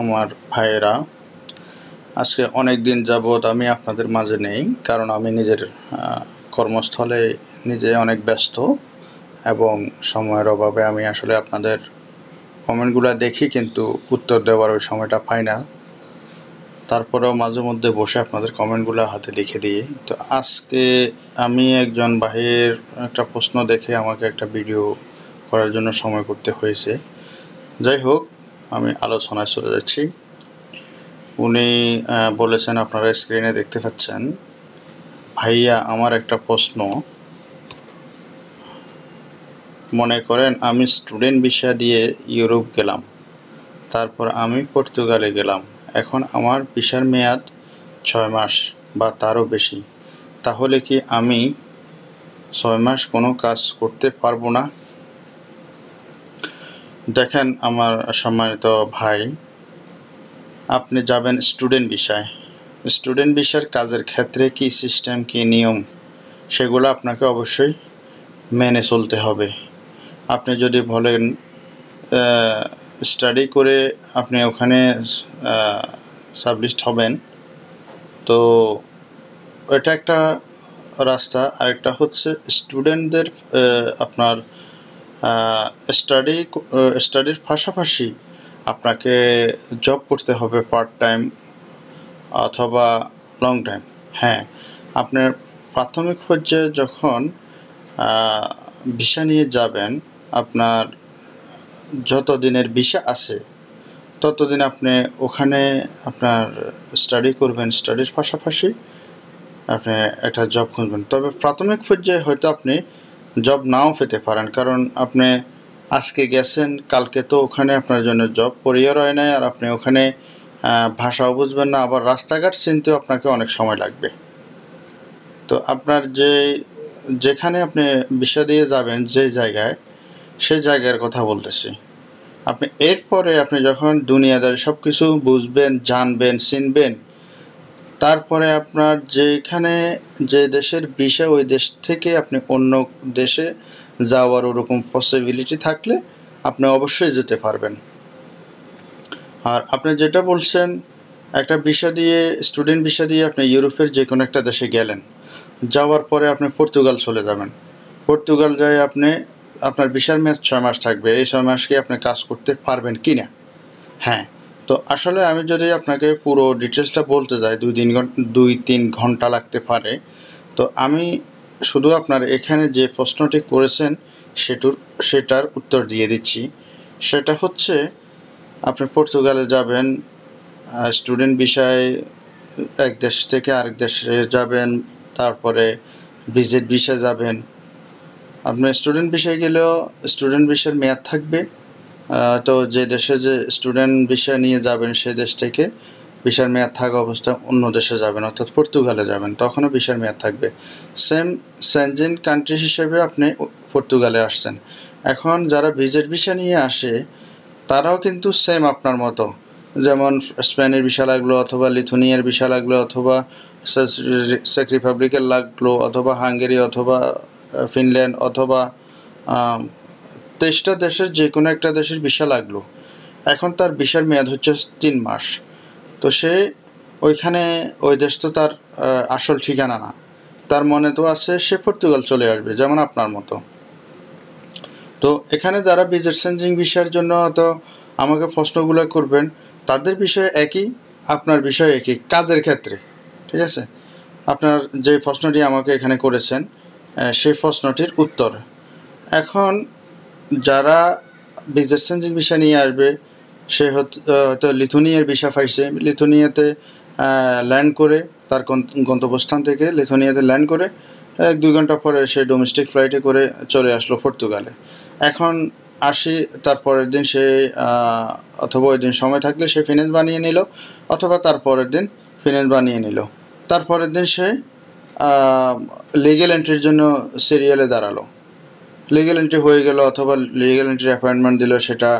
আমার ভাইয়েরা আজকে অনেক দিন যাবৎ আমি আপনাদের মাঝে নেই কারণ আমি নিজের কর্মস্থলে নিজে অনেক ব্যস্ত এবং সময়ের অভাবে আমি আসলে আপনাদের কমেন্টগুলো দেখি কিন্তু উত্তর দেওয়ার ওই সময়টা পাই না তারপরেও মাঝে মধ্যে বসে আপনাদের কমেন্টগুলো হাতে লিখে দিই তো আজকে আমি একজন বাহির একটা প্রশ্ন দেখে আমাকে একটা ভিডিও করার জন্য সময় করতে হয়েছে যাই হোক আমি আলোচনায় চলে যাচ্ছি উনি বলেছেন আপনারা স্ক্রিনে দেখতে পাচ্ছেন ভাইয়া আমার একটা প্রশ্ন মনে করেন আমি স্টুডেন্ট ভিসা দিয়ে ইউরোপ গেলাম তারপর আমি পর্তুগালে গেলাম এখন আমার ভিসার মেয়াদ ছয় মাস বা তারও বেশি তাহলে কি আমি ছয় মাস কোনো কাজ করতে পারবো না দেখেন আমার সম্মানিত ভাই আপনি যাবেন স্টুডেন্ট বিষয় স্টুডেন্ট বিষয়ের কাজের ক্ষেত্রে কি সিস্টেম কি নিয়ম সেগুলো আপনাকে অবশ্যই মেনে চলতে হবে আপনি যদি বলেন স্টাডি করে আপনি ওখানে সাবলিস্ট হবেন তো এটা একটা রাস্তা আরেকটা হচ্ছে স্টুডেন্টদের আপনার স্টাডি স্টাডির পাশাপাশি আপনাকে জব করতে হবে পার্ট টাইম অথবা লং টাইম হ্যাঁ আপনার প্রাথমিক পর্যায়ে যখন ভিসা নিয়ে যাবেন আপনার যত দিনের ভিসা আছে ততদিন আপনি ওখানে আপনার স্টাডি করবেন স্টাডির পাশাপাশি আপনি একটা জব খুঁজবেন তবে প্রাথমিক পর্যায়ে হয়তো আপনি জব নাও পেতে পারেন কারণ আপনি আজকে গেছেন কালকে তো ওখানে আপনার জন্য জব পড়িয়ে রয় নাই আর আপনি ওখানে ভাষাও বুঝবেন না আবার রাস্তাঘাট চিনতেও আপনাকে অনেক সময় লাগবে তো আপনার যে যেখানে আপনি বিষয় দিয়ে যাবেন যে জায়গায় সেই জায়গার কথা বলতেছি আপনি এরপরে আপনি যখন দুনিয়াদারি সব কিছু বুঝবেন জানবেন চিনবেন তারপরে আপনার যেখানে যে দেশের ভিসা ওই দেশ থেকে আপনি অন্য দেশে যাওয়ার ওরকম পসিবিলিটি থাকলে আপনি অবশ্যই যেতে পারবেন আর আপনি যেটা বলছেন একটা বিষয় দিয়ে স্টুডেন্ট বিষয় দিয়ে আপনি ইউরোপের যে কোনো একটা দেশে গেলেন যাওয়ার পরে আপনি পর্তুগাল চলে যাবেন পর্তুগাল যায় আপনি আপনার ভিসার মেয়াদ ছয় মাস থাকবে এই ছয় মাস কি আপনি কাজ করতে পারবেন কি না হ্যাঁ তো আসলে আমি যদি আপনাকে পুরো ডিটেলসটা বলতে যাই দুই তিন ঘন্টা দুই তিন ঘন্টা লাগতে পারে তো আমি শুধু আপনার এখানে যে প্রশ্নটি করেছেন সেটুর সেটার উত্তর দিয়ে দিচ্ছি সেটা হচ্ছে আপনি পর্তুগালে যাবেন স্টুডেন্ট বিষয়ে এক দেশ থেকে আরেক দেশে যাবেন তারপরে ভিজিট বিষয়ে যাবেন আপনার স্টুডেন্ট বিষয়ে গেলেও স্টুডেন্ট বিষয়ের মেয়াদ থাকবে তো যে দেশে যে স্টুডেন্ট ভিসা নিয়ে যাবেন সেই দেশ থেকে ভিসার মেয়াদ থাকা অবস্থায় অন্য দেশে যাবেন অর্থাৎ পর্তুগালে যাবেন তখনও ভিসার মেয়াদ থাকবে সেম সেনজেন কান্ট্রি হিসেবে আপনি পর্তুগালে আসছেন এখন যারা ভিজের ভিসা নিয়ে আসে তারাও কিন্তু সেম আপনার মতো যেমন স্পেনের ভিসা লাগলো অথবা লিথুনিয়ার ভিসা লাগলো অথবা সেক রিপাবলিকের লাগলো অথবা হাঙ্গেরি অথবা ফিনল্যান্ড অথবা তেইশটা দেশের যে কোনো একটা দেশের ভিসা লাগলো এখন তার ভিসার মেয়াদ হচ্ছে তিন মাস তো সে ওইখানে ওই দেশ তো তার আসল ঠিকানা না তার মনে তো আছে সে পর্তুগাল চলে আসবে যেমন আপনার মতো তো এখানে যারা ভিজিট চেঞ্জিং ভিসার জন্য হয়তো আমাকে প্রশ্নগুলো করবেন তাদের বিষয় একই আপনার বিষয় একই কাজের ক্ষেত্রে ঠিক আছে আপনার যে প্রশ্নটি আমাকে এখানে করেছেন সেই প্রশ্নটির উত্তর এখন যারা বিজনেস চেঞ্জিং ভিসা নিয়ে আসবে সে হয়তো লিথুনিয়ার ভিসা পাইছে লিথুনিয়াতে ল্যান্ড করে তার গন্তব্যস্থান থেকে লিথুনিয়াতে ল্যান্ড করে এক দুই ঘন্টা পরে সে ডোমেস্টিক ফ্লাইটে করে চলে আসলো পর্তুগালে এখন আসি তারপরের দিন সে অথবা ওই দিন সময় থাকলে সে ফিনান্স বানিয়ে নিল অথবা তারপরের দিন ফিনান্স বানিয়ে নিল তারপরের দিন সে লিগেল এন্ট্রির জন্য সিরিয়ালে দাঁড়ালো লিগেল এন্ট্রি হয়ে গেল অথবা লিগেল এন্ট্রি অ্যাপয়েন্টমেন্ট দিল সেটা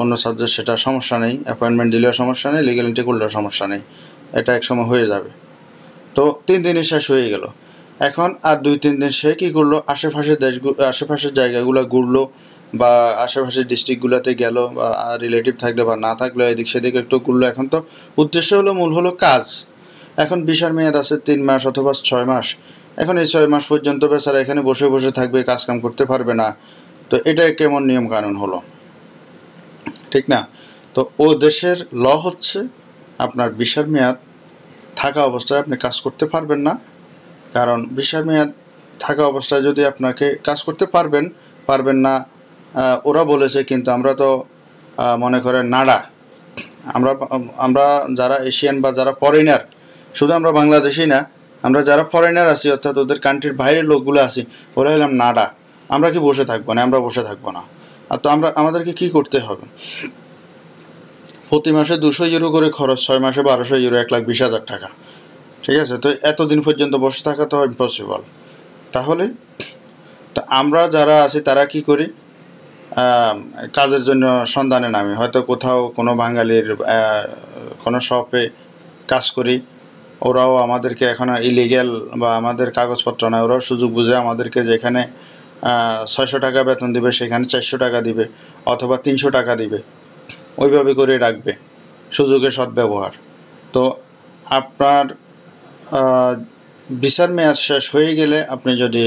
অন্য সাবজেক্ট সেটা সমস্যা নেই অ্যাপয়েন্টমেন্ট দিলেও সমস্যা নেই লিগেল এন্ট্রি করলেও সমস্যা নেই এটা এক সময় হয়ে যাবে তো তিন দিনে শেষ হয়ে গেল এখন আর দুই তিন দিন সে কী করলো আশেপাশের দেশগুলো আশেপাশের জায়গাগুলো ঘুরলো বা আশেপাশের ডিস্ট্রিক্টগুলোতে গেল বা রিলেটিভ থাকলে বা না থাকলে এদিক সেদিক একটু ঘুরলো এখন তো উদ্দেশ্য হলো মূল হলো কাজ এখন বিশাল মেয়াদ আছে তিন মাস অথবা ছয় মাস এখন এই ছয় মাস পর্যন্ত বেচারা এখানে বসে বসে থাকবে কাজকাম করতে পারবে না তো এটা কেমন নিয়ম কানুন হলো ঠিক না তো ও দেশের ল হচ্ছে আপনার বিশার মেয়াদ থাকা অবস্থায় আপনি কাজ করতে পারবেন না কারণ বিশার মেয়াদ থাকা অবস্থায় যদি আপনাকে কাজ করতে পারবেন পারবেন না ওরা বলেছে কিন্তু আমরা তো মনে করেন নাড়া আমরা আমরা যারা এশিয়ান বা যারা ফরেনার শুধু আমরা বাংলাদেশেই না আমরা যারা ফরেনার আছি অর্থাৎ ওদের কান্ট্রির বাইরের লোকগুলো আছি ওরা হলাম নাডা আমরা কি বসে থাকবো না আমরা বসে থাকবো না আর তো আমরা আমাদেরকে কি করতে হবে প্রতি মাসে দুশো ইউরো করে খরচ ছয় মাসে বারোশো ইউরো এক লাখ বিশ হাজার টাকা ঠিক আছে তো এতদিন পর্যন্ত বসে থাকা তো ইম্পসিবল তাহলে তো আমরা যারা আছি তারা কি করি কাজের জন্য সন্ধানে নামি হয়তো কোথাও কোনো বাঙালির কোনো শপে কাজ করি ওরাও আমাদেরকে এখন ইলিগ্যাল বা আমাদের কাগজপত্র নয় ওরাও সুযোগ বুঝে আমাদেরকে যেখানে ছয়শো টাকা বেতন দিবে সেখানে চারশো টাকা দিবে অথবা তিনশো টাকা দিবে ওইভাবে করে রাখবে সুযোগের সদ্ব্যবহার তো আপনার বিচার মেয়াদ শেষ হয়ে গেলে আপনি যদি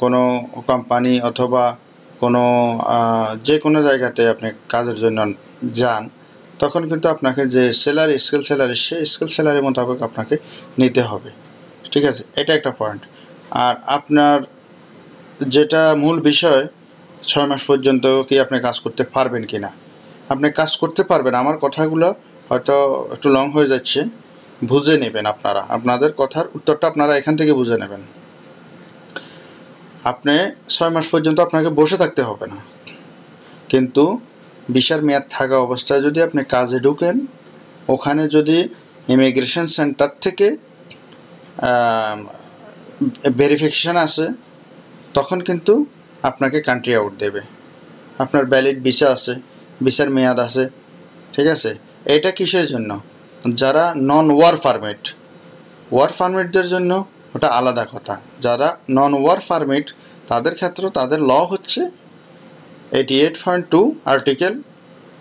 কোনো কোম্পানি অথবা কোনো যে কোনো জায়গাতে আপনি কাজের জন্য যান তখন কিন্তু আপনাকে যে স্যালারি স্কেল স্যালারি সেই স্কেল স্যালারি মোতাবেক আপনাকে নিতে হবে ঠিক আছে এটা একটা পয়েন্ট আর আপনার যেটা মূল বিষয় ছয় মাস পর্যন্ত কি আপনি কাজ করতে পারবেন কি না আপনি কাজ করতে পারবেন আমার কথাগুলো হয়তো একটু লং হয়ে যাচ্ছে বুঝে নেবেন আপনারা আপনাদের কথার উত্তরটা আপনারা এখান থেকে বুঝে নেবেন আপনি ছয় মাস পর্যন্ত আপনাকে বসে থাকতে হবে না কিন্তু বিচার মেয়াদ থাকা অবস্থায় যদি আপনি কাজে ঢুকেন ওখানে যদি ইমিগ্রেশন সেন্টার থেকে ভেরিফিকেশান আসে তখন কিন্তু আপনাকে কান্ট্রি আউট দেবে আপনার ভ্যালিড ভিসা আছে ভিসার মেয়াদ আছে ঠিক আছে এটা কিসের জন্য যারা নন ওয়ার পারমিট ওয়ার পারমিটদের জন্য ওটা আলাদা কথা যারা নন ওয়ার পারমিট তাদের ক্ষেত্রে তাদের ল হচ্ছে eighty eight point two article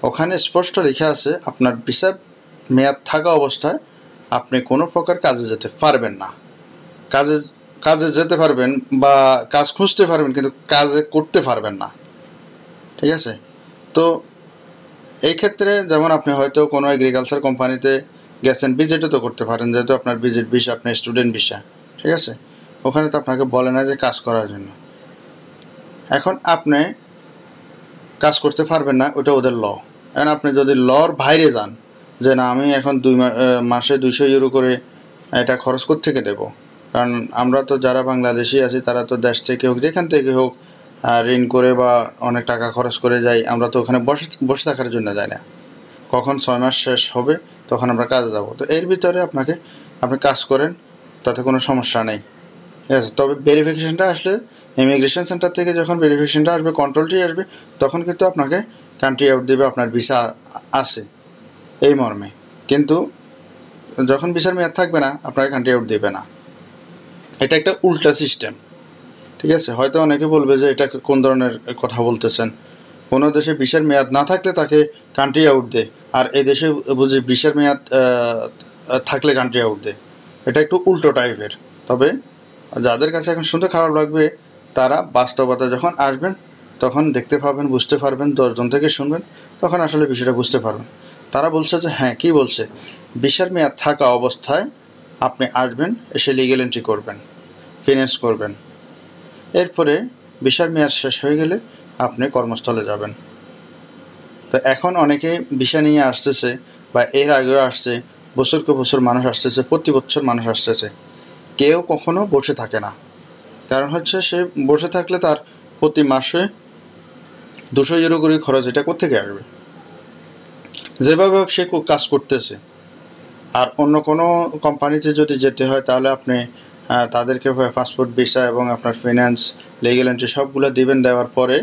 ওখানে স্পষ্ট লেখা আছে আপনার ভিসা মেয়াদ থাকা অবস্থায় আপনি কোনো প্রকার কাজে যেতে পারবেন না কাজে কাজে যেতে পারবেন বা কাজ খুঁজতে পারবেন কিন্তু কাজে করতে পারবেন না ঠিক আছে তো এই ক্ষেত্রে যেমন আপনি হয়তো কোনো এগ্রিকালচার কোম্পানিতে গেছেন ভিজিটও তো করতে পারেন যেহেতু আপনার বিজেট ভিসা আপনার স্টুডেন্ট ভিসা ঠিক আছে ওখানে তো আপনাকে বলে না যে কাজ করার জন্য এখন আপনি কাজ করতে পারবেন না ওটা ওদের ল এখন আপনি যদি লর বাইরে যান যে না আমি এখন দুই মাসে দুইশো ইউরো করে এটা খরচ থেকে দেব কারণ আমরা তো যারা বাংলাদেশি আছি তারা তো দেশ থেকে হোক যেখান থেকে হোক ঋণ করে বা অনেক টাকা খরচ করে যাই আমরা তো ওখানে বসে বসে থাকার জন্য যাই না কখন ছয় মাস শেষ হবে তখন আমরা কাজে যাব তো এর ভিতরে আপনাকে আপনি কাজ করেন তাতে কোনো সমস্যা নেই ঠিক আছে তবে ভেরিফিকেশানটা আসলে ইমিগ্রেশন সেন্টার থেকে যখন ভেরিফিকেশনটা আসবে কন্ট্রোলটি আসবে তখন কিন্তু আপনাকে কান্ট্রি আউট দেবে আপনার ভিসা আসে এই মর্মে কিন্তু যখন ভিসার মেয়াদ থাকবে না আপনাকে কান্ট্রি আউট দেবে না এটা একটা উল্টা সিস্টেম ঠিক আছে হয়তো অনেকে বলবে যে এটা কোন ধরনের কথা বলতেছেন কোনো দেশে ভিসার মেয়াদ না থাকলে তাকে কান্ট্রি আউট দে আর এ দেশে বুঝি ভিসার মেয়াদ থাকলে কান্ট্রি আউট দে এটা একটু উল্টো টাইপের তবে যাদের কাছে এখন শুনতে খারাপ লাগবে তারা বাস্তবতা যখন আসবেন তখন দেখতে পাবেন বুঝতে পারবেন দশজন থেকে শুনবেন তখন আসলে বিষয়টা বুঝতে পারবেন তারা বলছে যে হ্যাঁ কি বলছে বিশাল মেয়াদ থাকা অবস্থায় আপনি আসবেন এসে লিগেল এন্ট্রি করবেন ফিনান্স করবেন এরপরে বিশার মেয়াদ শেষ হয়ে গেলে আপনি কর্মস্থলে যাবেন তো এখন অনেকে বিষা নিয়ে আসতেছে বা এর আগেও আসছে বছরকে বছর মানুষ আসতেছে প্রতি বছর মানুষ আসতেছে কেউ কখনো বসে থাকে না কারণ হচ্ছে সে বসে থাকলে তার প্রতি মাসে দুশো ইউরো করে খরচ এটা কোথেকে আসবে যেভাবে হোক সে কাজ করতেছে আর অন্য কোনো কোম্পানিতে যদি যেতে হয় তাহলে আপনি তাদেরকে পাসপোর্ট ভিসা এবং আপনার ফিনান্স লিগেল এন্ট্রি সবগুলো দিবেন দেওয়ার পরে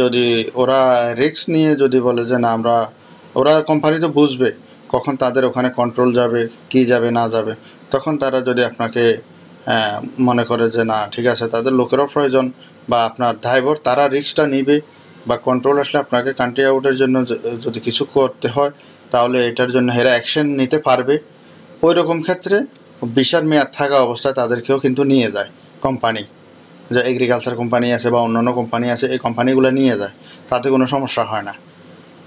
যদি ওরা রিক্স নিয়ে যদি বলে যে না আমরা ওরা কোম্পানি তো বুঝবে কখন তাদের ওখানে কন্ট্রোল যাবে কি যাবে না যাবে তখন তারা যদি আপনাকে হ্যাঁ, মনে করে যে না ঠিক আছে তাদের লোকেরও প্রয়োজন বা আপনার ড্রাইভার তারা রিক্সটা নিবে বা কন্ট্রোল আসলে আপনাকে কান্ট্রি আউটের জন্য যদি কিছু করতে হয় তাহলে এটার জন্য এরা অ্যাকশন নিতে পারবে ওই রকম ক্ষেত্রে বিশাল মেয়াদ থাকা অবস্থায় তাদেরকেও কিন্তু নিয়ে যায় কোম্পানি যে এগ্রিকালচার কোম্পানি আছে বা অন্যান্য কোম্পানি আছে এই কোম্পানিগুলো নিয়ে যায় তাতে কোনো সমস্যা হয় না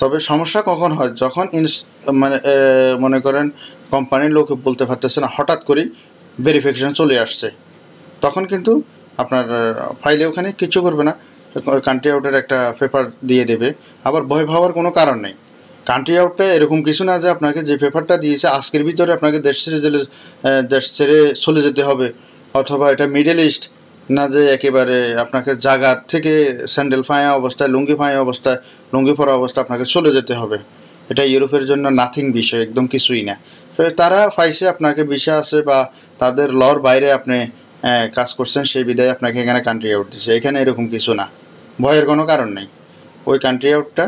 তবে সমস্যা কখন হয় যখন ইনস মানে মনে করেন কোম্পানির লোক বলতে পারতেছে না হঠাৎ করেই ভেরিফিকেশান চলে আসছে তখন কিন্তু আপনার ফাইলে ওখানে কিছু করবে না কান্ট্রি আউটের একটা পেপার দিয়ে দেবে আবার ভয় ভাবার কোনো কারণ নেই কান্ট্রি আউটটা এরকম কিছু না যে আপনাকে যে পেপারটা দিয়েছে আজকের ভিতরে আপনাকে দেশ ছেড়ে দিলে দেশ ছেড়ে চলে যেতে হবে অথবা এটা মিডল ইস্ট না যে একেবারে আপনাকে জাগার থেকে স্যান্ডেল ফাঁয়া অবস্থায় লুঙ্গি ফাঁয়া অবস্থায় লুঙ্গি পরা অবস্থা আপনাকে চলে যেতে হবে এটা ইউরোপের জন্য নাথিং বিষয় একদম কিছুই না তারা ফাইসে আপনাকে বিষয় আছে বা তাদের লর বাইরে আপনি কাজ করছেন সেই বিধায় আপনাকে এখানে কান্ট্রি আউট দিচ্ছে এখানে এরকম কিছু না ভয়ের কোনো কারণ নেই ওই কান্ট্রি আউটটা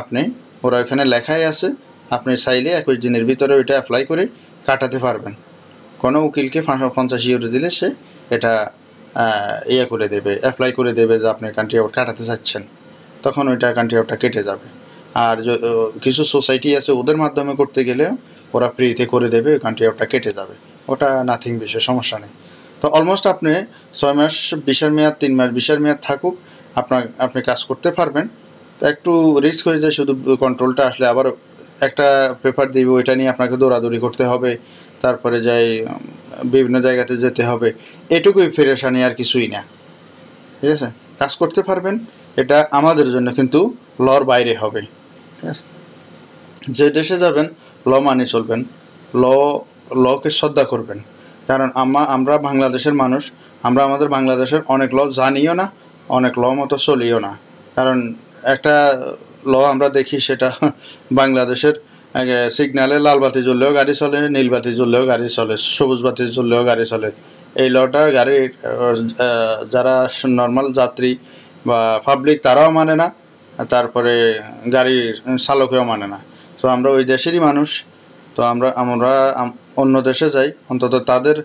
আপনি ওরা ওইখানে লেখাই আছে আপনি চাইলে একুশ দিনের ভিতরে ওইটা অ্যাপ্লাই করে কাটাতে পারবেন কোনো উকিলকে পঞ্চাশ ইউরো দিলে সে এটা ইয়ে করে দেবে অ্যাপ্লাই করে দেবে যে আপনি কান্ট্রি আউট কাটাতে চাচ্ছেন তখন ওইটা কান্ট্রি আউটটা কেটে যাবে আর কিছু সোসাইটি আছে ওদের মাধ্যমে করতে গেলে ওরা ফ্রিতে করে দেবে কান্ট্রি আউটটা কেটে যাবে ওটা নাথিং বিষয় সমস্যা নেই তো অলমোস্ট আপনি ছয় মাস বিশের মেয়াদ তিন মাস বিশের মেয়াদ থাকুক আপনার আপনি কাজ করতে পারবেন তো একটু রিস্ক হয়ে যায় শুধু কন্ট্রোলটা আসলে আবার একটা পেপার দিবে ওইটা নিয়ে আপনাকে দৌড়াদৌড়ি করতে হবে তারপরে যাই বিভিন্ন জায়গাতে যেতে হবে এটুকুই ফেরেশানি আর কিছুই না ঠিক আছে কাজ করতে পারবেন এটা আমাদের জন্য কিন্তু লর বাইরে হবে ঠিক আছে যে দেশে যাবেন ল মানে চলবেন ল লকে শ্রদ্ধা করবেন কারণ আমা আমরা বাংলাদেশের মানুষ আমরা আমাদের বাংলাদেশের অনেক ল জানিও না অনেক ল মতো চলিও না কারণ একটা ল আমরা দেখি সেটা বাংলাদেশের সিগনালে লাল বাতি জ্বললেও গাড়ি চলে নীল বাতি জ্বললেও গাড়ি চলে সবুজ বাতি জ্বললেও গাড়ি চলে এই লটা গাড়ির যারা নর্মাল যাত্রী বা পাবলিক তারাও মানে না তারপরে গাড়ির চালকেও মানে না তো আমরা ওই দেশেরই মানুষ তো আমরা আমরা অন্য দেশে যাই অন্তত তাদের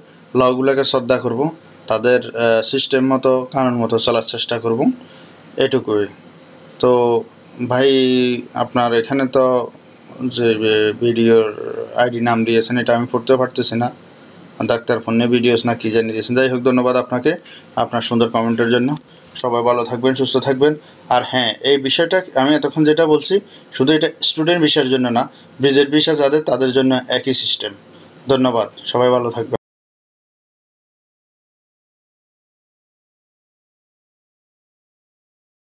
লগুলোকে শ্রদ্ধা করব তাদের সিস্টেম মতো কানুন মতো চলার চেষ্টা করব এটুকুই তো ভাই আপনার এখানে তো যে ভিডিওর আইডি নাম দিয়েছেন এটা আমি পড়তে পারতেছি না ডাক্তার ফোনে ভিডিওস না কী জানিয়ে দিয়েছেন যাই হোক ধন্যবাদ আপনাকে আপনার সুন্দর কমেন্টের জন্য সবাই ভালো থাকবেন সুস্থ থাকবেন আর হ্যাঁ এই বিষয়টা আমি এতক্ষণ যেটা বলছি শুধু এটা স্টুডেন্ট বিষয়ের জন্য না ব্রিজের বিষয় যাদের তাদের জন্য একই সিস্টেম ধন্যবাদ সবাই ভালো থাকবেন